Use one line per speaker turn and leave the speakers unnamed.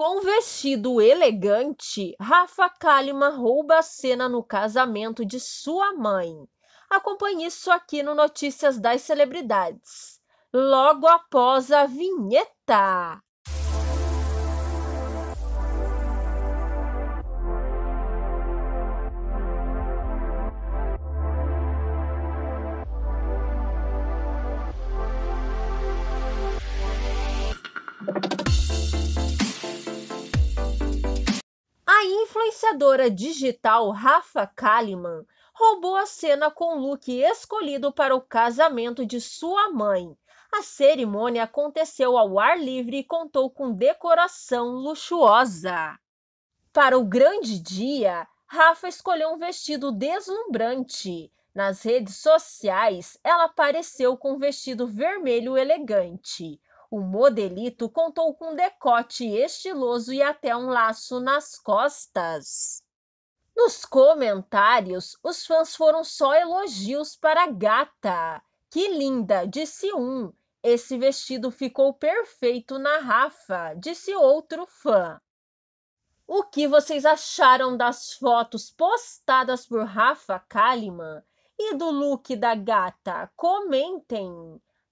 Com vestido elegante, Rafa Kalimann rouba a cena no casamento de sua mãe. Acompanhe isso aqui no Notícias das Celebridades. Logo após a vinheta. influenciadora digital Rafa Kalimann roubou a cena com o look escolhido para o casamento de sua mãe. A cerimônia aconteceu ao ar livre e contou com decoração luxuosa. Para o grande dia, Rafa escolheu um vestido deslumbrante. Nas redes sociais, ela apareceu com um vestido vermelho elegante. O modelito contou com decote estiloso e até um laço nas costas. Nos comentários, os fãs foram só elogios para a gata. Que linda, disse um. Esse vestido ficou perfeito na Rafa, disse outro fã. O que vocês acharam das fotos postadas por Rafa Kalimann e do look da gata? Comentem!